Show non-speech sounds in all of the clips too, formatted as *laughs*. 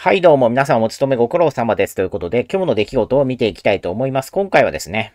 はいどうも皆さんお勤めご苦労様ですということで今日の出来事を見ていきたいと思います。今回はですね、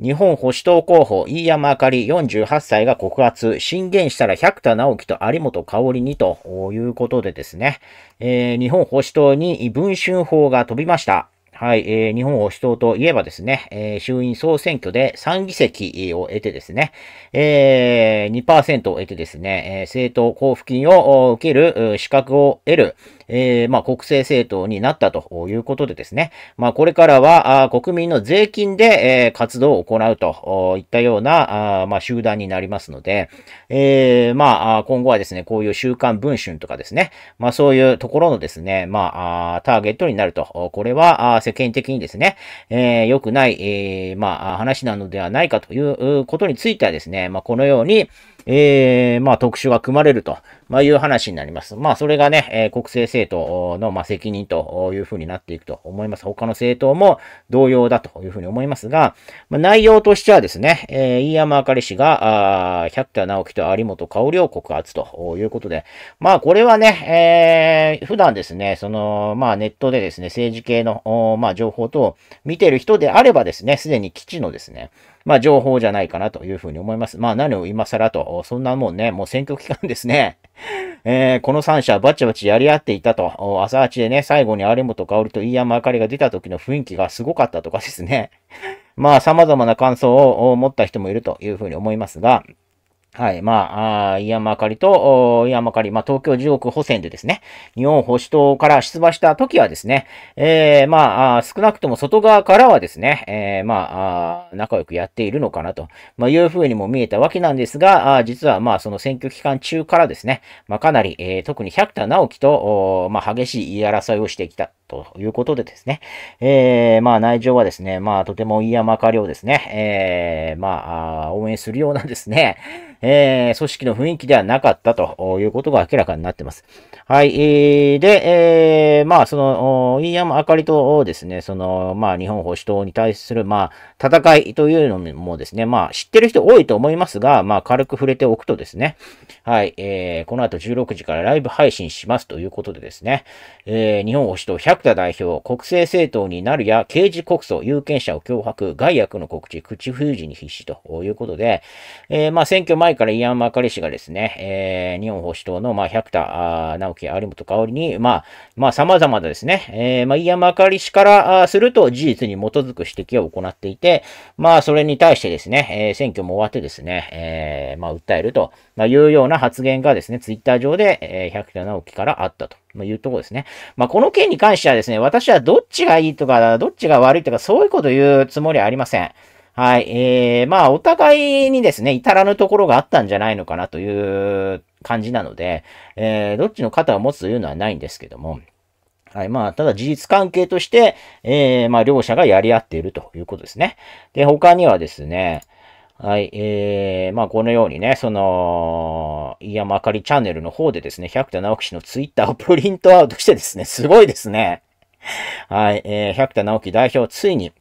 日本保守党候補飯山明かり48歳が告発、進言したら百田直樹と有本香織にということでですね、えー、日本保守党に文春法が飛びました。はい、えー、日本保守党といえばですね、えー、衆院総選挙で3議席を得てですね、えー、2%を得てですね、え政党交付金を受ける資格を得る、えー、まあ、国政政党になったということでですね、まあ、これからは、国民の税金で、えー、活動を行うといったような、あまあ、集団になりますので、えー、まあ、今後はですね、こういう週刊文春とかですね、まあ、そういうところのですね、まあ、ターゲットになると、これは、世間的にですね、えー、良くない、えー、まあ、話なのではないかということについてはですね、まあ、このように、えー、まあ、特集が組まれると、まあ、いう話になります。まあ、それがね、えー、国政政政党の、ま責任というふうになっていくと思います。他の政党も同様だというふうに思いますが、ま内容としてはですね、え飯山あかり氏が、あ百田直樹と有本薫を告発ということで、まあこれはね、えー、普段ですね、その、まあネットでですね、政治系の、まあ、情報等を見てる人であればですね、すでに基地のですね、まあ、情報じゃないかなというふうに思います。まあ、何を今更と、そんなもんね、もう選挙期間ですね。*laughs* えー、この三者バチバチやり合っていたと、朝八でね、最後に有本薫と飯山明かりが出た時の雰囲気がすごかったとかですね。*laughs* まあ、様々な感想を持った人もいるというふうに思いますが、はい。まあ、あイアン・マカリと、イアン・マカリ、まあ、東京10億補選でですね、日本保守党から出馬した時はですね、えー、まあ、少なくとも外側からはですね、えー、まあ、仲良くやっているのかなと、まあ、いうふうにも見えたわけなんですが、あ実は、まあ、その選挙期間中からですね、まあ、かなり、えー、特に百田直樹と、まあ、激しい言い争いをしてきた、ということでですね、えー、まあ内情はですね、まあとても飯山かりをですね、えー、まあ応援するようなですね、えー、組織の雰囲気ではなかったということが明らかになってます。はい。で、えー、まあその、飯山あかりとですね、その、まあ日本保守党に対する、まあ戦いというのもですね、まあ知ってる人多いと思いますが、まあ軽く触れておくとですね、はい、えー、この後16時からライブ配信しますということでですね、えー、日本保守党100田代表、国政政党になるや刑事告訴、有権者を脅迫、害悪の告知、口封じに必死ということで、えー、まあ選挙前からイアン・マーカレ氏がですね、えー、日本保守党のまあ百田直樹、有本香織に、まあ、まあ様々なですね、えー、まあイアン・マーカレ氏からすると事実に基づく指摘を行っていて、まあそれに対してですね、えー、選挙も終わってですね、えー、まあ訴えるというような発言がですね、ツイッター上で、えー、百田直樹からあったと。まあ、いうとこですね。まあ、この件に関してはですね、私はどっちがいいとか、どっちが悪いとか、そういうこと言うつもりはありません。はい。えー、まあ、お互いにですね、至らぬところがあったんじゃないのかなという感じなので、えー、どっちの肩を持つというのはないんですけども、はい。まあ、ただ事実関係として、えー、まあ、両者がやり合っているということですね。で、他にはですね、はい、えー、まあ、このようにね、その、飯山あかりチャンネルの方でですね、百田直樹氏のツイッターをプリントアウトしてですね、*laughs* すごいですね。はい、えー、百田直樹代表、ついに、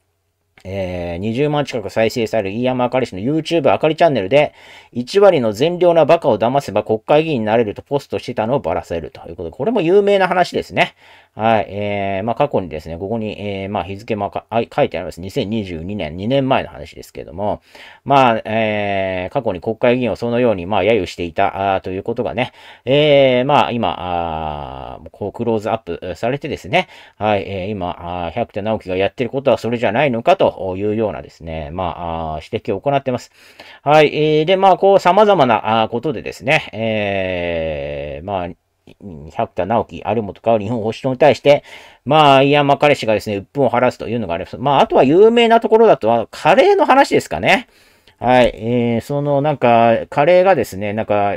えー、20万近く再生される飯山あかり氏の YouTube あかりチャンネルで、1割の善良なバカを騙せば国会議員になれるとポストしてたのをばらせるということで、これも有名な話ですね。はい、えー、まあ、過去にですね、ここに、えー、まあ、日付も書いてあります。2022年、2年前の話ですけども、まあ、えー、過去に国会議員をそのように、まあ、揶揄していた、あということがね、えー、まあ、今、あこう、クローズアップされてですね、はい、えー、今、百田直樹がやってることはそれじゃないのかというようなですね、まあ、あ指摘を行ってます。はい、えー、で、まあ、こう、様々なことでですね、えー、まあ、百田直樹、有本香里保守党に対して、まあ、井山彼氏がですね、鬱憤を晴らすというのがあります。まあ、あとは有名なところだと、カレーの話ですかね。はい、えー、そのなんか、カレーがですね、なんか、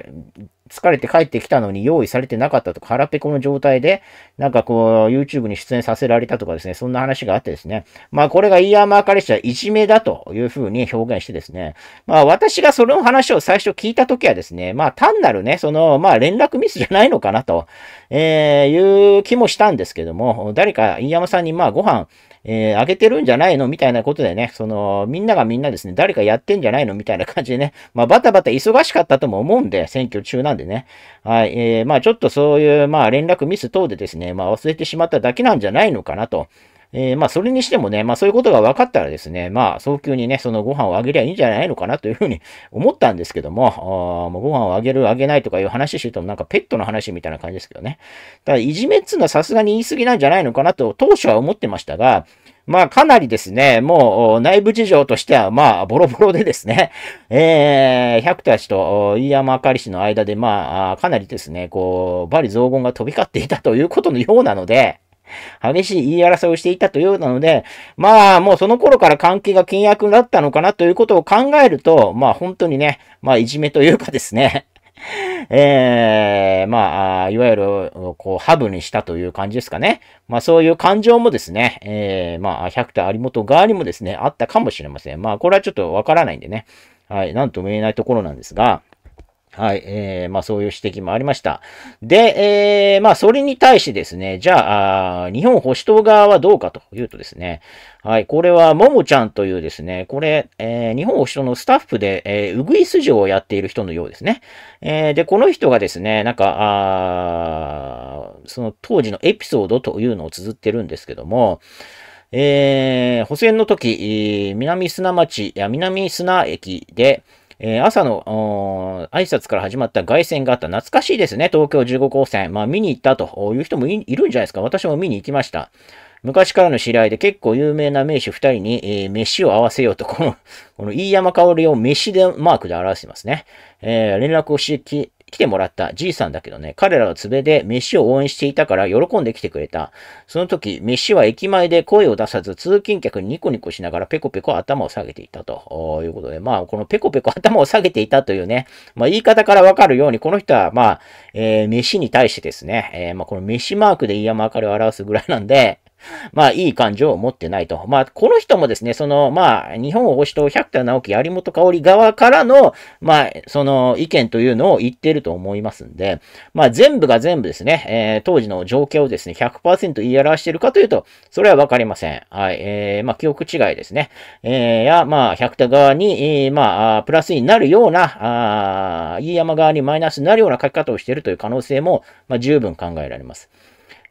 疲れて帰ってきたのに用意されてなかったとか、腹ペコの状態で、なんかこう、YouTube に出演させられたとかですね、そんな話があってですね、まあこれがイヤーマー彼氏はいじめだというふうに表現してですね、まあ私がその話を最初聞いたときはですね、まあ単なるね、その、まあ連絡ミスじゃないのかなと、えー、いう気もしたんですけども、誰かイヤマさんにまあご飯、えー、上げてるんじゃないのみたいなことでね、その、みんながみんなですね、誰かやってんじゃないのみたいな感じでね、*laughs* まあ、バタバタ忙しかったとも思うんで、選挙中なんでね。はい、えー、まあ、ちょっとそういう、まあ、連絡ミス等でですね、まあ、忘れてしまっただけなんじゃないのかなと。えー、まあ、それにしてもね、まあ、そういうことが分かったらですね、まあ、早急にね、そのご飯をあげりゃいいんじゃないのかなというふうに *laughs* 思ったんですけども、あもうご飯をあげる、あげないとかいう話してても、なんかペットの話みたいな感じですけどね。ただ、いじめっつうのはさすがに言い過ぎなんじゃないのかなと、当初は思ってましたが、まあかなりですね、もう内部事情としてはまあボロボロでですね、*laughs* えー、百田氏と飯山あかり氏の間でまあかなりですね、こう、バリ雑言が飛び交っていたということのようなので、激しい言い争いをしていたというようなので、まあもうその頃から関係が険悪だったのかなということを考えると、まあ本当にね、まあいじめというかですね、*laughs* えー、まあ、いわゆる、こう、ハブにしたという感じですかね。まあ、そういう感情もですね、えー、まあ、百田有本側にもですね、あったかもしれません。まあ、これはちょっとわからないんでね、はい、なんとも言えないところなんですが、はい、えー、まあそういう指摘もありました。で、えー、まあそれに対しですね、じゃあ日本保守党側はどうかというとですね、はい、これはももちゃんというですね、これ、えー、日本保守党のスタッフで、えー、うぐいすじをやっている人のようですね。えー、で、この人がですね、なんか、あその当時のエピソードというのを綴ってるんですけども、えー、補選の時、南砂町、や、南砂駅で、えー、朝の挨拶から始まった凱旋があった。懐かしいですね、東京15号線。まあ、見に行ったという人もいるんじゃないですか。私も見に行きました。昔からの知り合いで結構有名な名手2人に、えー、飯を合わせようと、この、この飯山香りを飯でマークで表してますね。えー、連絡をしてき、来てもらったじいさんだけどね、彼らのつべで飯を応援していたから喜んで来てくれた。その時、飯は駅前で声を出さず、通勤客にニコニコしながらペコペコ頭を下げていたということで、まあ、このペコペコ頭を下げていたというね、まあ、言い方からわかるように、この人は、まあ、えー、飯に対してですね、えー、まあ、この飯マークで飯マーカりを表すぐらいなんで、まあ、いい感情を持ってないと。まあ、この人もですね、その、まあ、日本保守党百田直樹、有本香織側からの、まあ、その意見というのを言っていると思いますんで、まあ、全部が全部ですね、えー、当時の状況をですね、100%言い表しているかというと、それはわかりません。はい、えー、まあ、記憶違いですね。えー、や、まあ、百田側に、えー、まあ、プラスになるような、あ飯山側にマイナスになるような書き方をしているという可能性も、まあ、十分考えられます。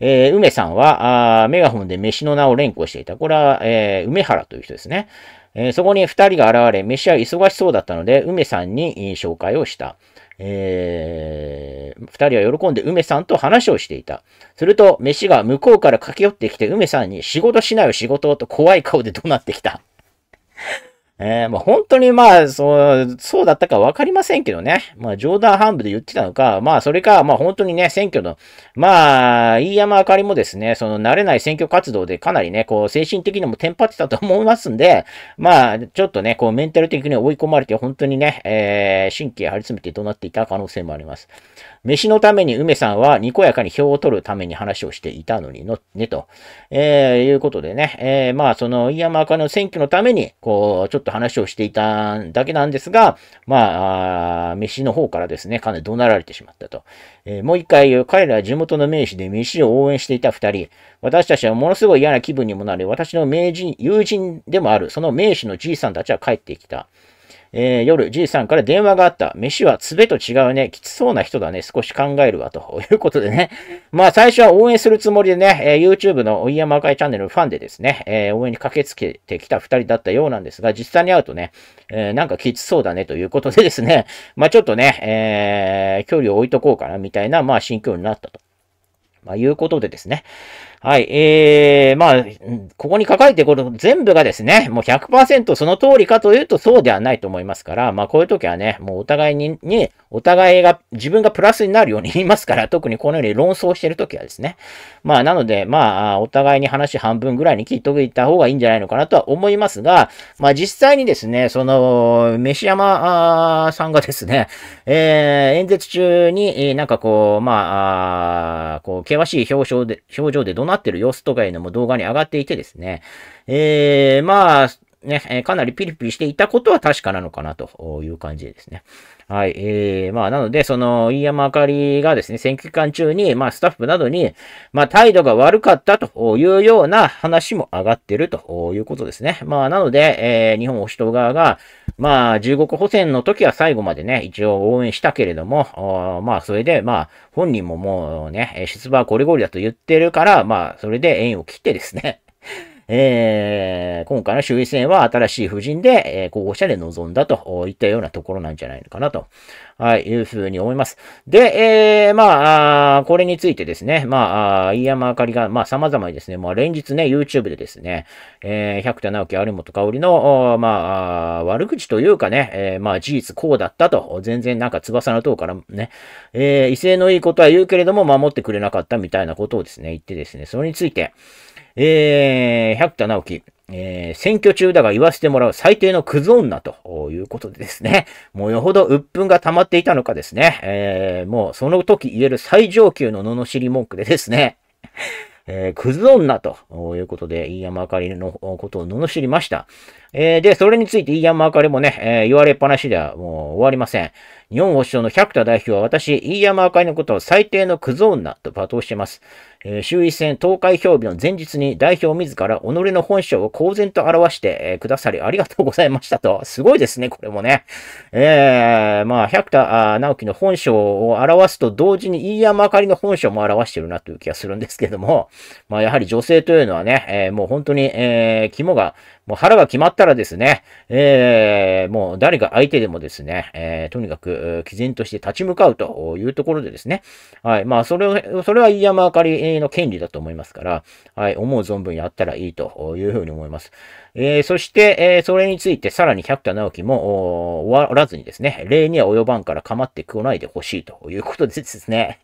えー、梅さんは、あメガホンで飯の名を連呼していた。これは、えー、梅原という人ですね。えー、そこに二人が現れ、飯は忙しそうだったので、梅さんに紹介をした。えー、二人は喜んで梅さんと話をしていた。すると、飯が向こうから駆け寄ってきて、梅さんに仕事しなよ仕事と怖い顔で怒鳴ってきた。えー、まあ、本当にまあ、そう、そうだったか分かりませんけどね。まあ、冗談半分で言ってたのか、まあ、それか、まあ、本当にね、選挙の、まあ、飯山あかりもですね、その、慣れない選挙活動でかなりね、こう、精神的にもテンパってたと思いますんで、まあ、ちょっとね、こう、メンタル的に追い込まれて、本当にね、えー、神経張り詰めて怒鳴っていた可能性もあります。飯のために梅さんは、にこやかに票を取るために話をしていたのにの、ね、と、えー、いうことでね、えー、まあ、その、飯山あかりの選挙のために、こう、ちょっと話をしていただけなんですが、まあ、飯の方からですね、かなり怒鳴られてしまったと。えー、もう一回、彼らは地元の名士で飯を応援していた二人、私たちはものすごい嫌な気分にもなり、私の名人、友人でもある、その名士のじいさんたちは帰ってきた。えー、夜、じいさんから電話があった。飯はつべと違うね。きつそうな人だね。少し考えるわ。と *laughs* いうことでね。まあ、最初は応援するつもりでね、えー、YouTube のお山赤まいチャンネルのファンでですね、えー、応援に駆けつけてきた二人だったようなんですが、実際に会うとね、えー、なんかきつそうだねということでですね、*laughs* まあ、ちょっとね、えー、距離を置いとこうかなみたいな、まあ、心境になったと。まあ、いうことでですね。はい、えー、まあ、ここに書かれてこれ全部がですね、もう100%その通りかというとそうではないと思いますから、まあこういう時はね、もうお互いに、にお互いが、自分がプラスになるように言いますから、特にこのように論争してる時はですね。まあなので、まあ、お互いに話半分ぐらいに聞いといた方がいいんじゃないのかなとは思いますが、まあ実際にですね、その、飯山さんがですね、えー、演説中に、なんかこう、まあ、こう、険しい表情で、表情でどな待ってる様子とかいうのも動画に上がっていてですね、えー、まあ、ね、かなりピリピリしていたことは確かなのかなという感じですね。はい。えー、まあ、なので、その、飯山あかりがですね、選挙期間中に、まあ、スタッフなどに、まあ、態度が悪かったというような話も上がってるということですね。まあ、なので、えー、日本保守党側が、まあ、15個補選の時は最後までね、一応応援したけれども、まあ、それで、まあ、本人ももうね、出馬はこれゴリだと言ってるから、まあ、それで縁を切ってですねえー、今回の衆院選は新しい夫人で、えー、候補者で臨んだといったようなところなんじゃないのかなと、はい、いうふうに思います。で、えー、まあ、これについてですね、まあ、飯山あかりが、まあ、様々にですね、まあ、連日ね、YouTube でですね、えー、百田直樹、有本香織の、まあ、悪口というかね、えー、まあ、事実こうだったと、全然なんか翼の塔からね、えー、威勢のいいことは言うけれども、守ってくれなかったみたいなことをですね、言ってですね、それについて、えー、百田直樹。えー、選挙中だが言わせてもらう最低のクズ女ということでですね、もうよほど鬱憤が溜まっていたのかですね、えー、もうその時言える最上級の罵り文句でですね、えー、クズ女ということで、飯山あかりのことを罵りました。えー、で、それについて飯山あかりもね、えー、言われっぱなしではもう終わりません。日本保守党の百田代表は私、飯山あかりのことを最低のクズ女と罵倒してます。えー、衆院選投開票日の前日に代表自ら己の本性を公然と表して、えー、くださりありがとうございましたと。すごいですね、これもね。えー、まあ、百田直樹の本性を表すと同時に飯山あかりの本性も表してるなという気がするんですけども、まあ、やはり女性というのはね、えー、もう本当に、えー、肝が、もう腹が決まったらですね、えー、もう誰が相手でもですね、えー、とにかく、毅然として立ち向かうというところでですね、はい、まあ、それを、それは飯山あかりの権利だと思いますから、はい、思う存分やったらいいというふうに思います。えー、そして、えー、それについてさらに百田直樹も終わらずにですね、礼には及ばんから構ってこないでほしいということでですね、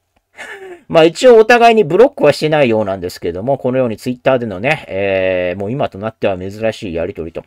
*laughs* まあ一応お互いにブロックはしてないようなんですけども、このようにツイッターでのね、えー、もう今となっては珍しいやりとりと。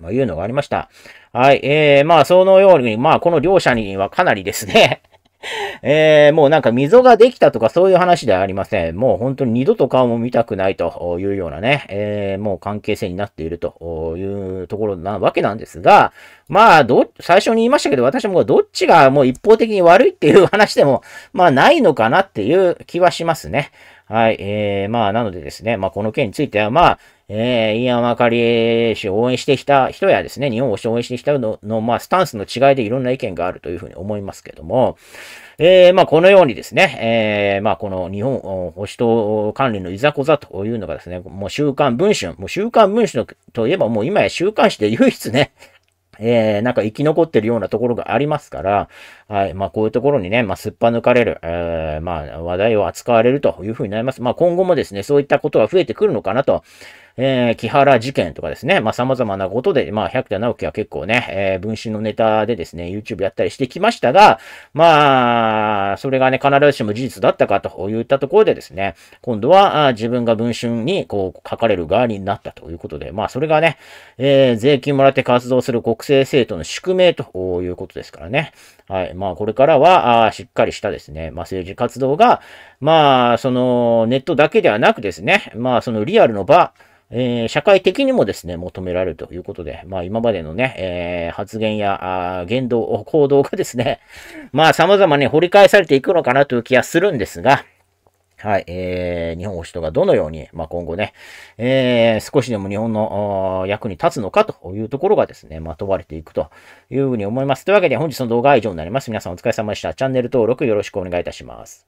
まあ、いうのがありました。はい。えー、まあ、そのように、まあ、この両者にはかなりですね *laughs* えー、もうなんか溝ができたとかそういう話ではありません。もう本当に二度と顔も見たくないというようなね、えー、もう関係性になっているというところなわけなんですが、まあ、ど、最初に言いましたけど、私もどっちがもう一方的に悪いっていう話でも、*laughs* まあないのかなっていう気はしますね。はい。えー、まあ、なのでですね、まあ、この件については、まあ、えー、ン・マカかり氏を応援してきた人やですね、日本を応援してきたのの、まあ、スタンスの違いでいろんな意見があるというふうに思いますけども、えー、まあ、このようにですね、えー、まあ、この日本保守党管理のいざこざというのがですね、もう週刊文春、もう週刊文春といえばもう今や週刊誌で唯一ね、えー、なんか生き残ってるようなところがありますから、はい、まあこういうところにね、まあすっぱ抜かれる、えー、まあ話題を扱われるというふうになります。まあ今後もですね、そういったことが増えてくるのかなとえー、木原事件とかですね、まあ、様々なことで、まあ、百田直樹は結構ね、えー、分身のネタでですね、YouTube やったりしてきましたが、まあ、それがね、必ずしも事実だったかといったところでですね、今度は、自分が文春に、こう、書かれる側になったということで、まあ、それがね、えー、税金もらって活動する国政政党の宿命ということですからね。はい。まあ、これからは、あしっかりしたですね、まあ、政治活動が、まあ、そのネットだけではなくですね、まあ、そのリアルの場、えー、社会的にもですね、求められるということで、まあ今までのね、えー、発言やあ言動、行動がですね、*laughs* まあ様々ね、掘り返されていくのかなという気がするんですが、はい、えー、日本保守党がどのように、まあ、今後ね、えー、少しでも日本の役に立つのかというところがですね、ま問われていくというふうに思います。というわけで本日の動画は以上になります。皆さんお疲れ様でした。チャンネル登録よろしくお願いいたします。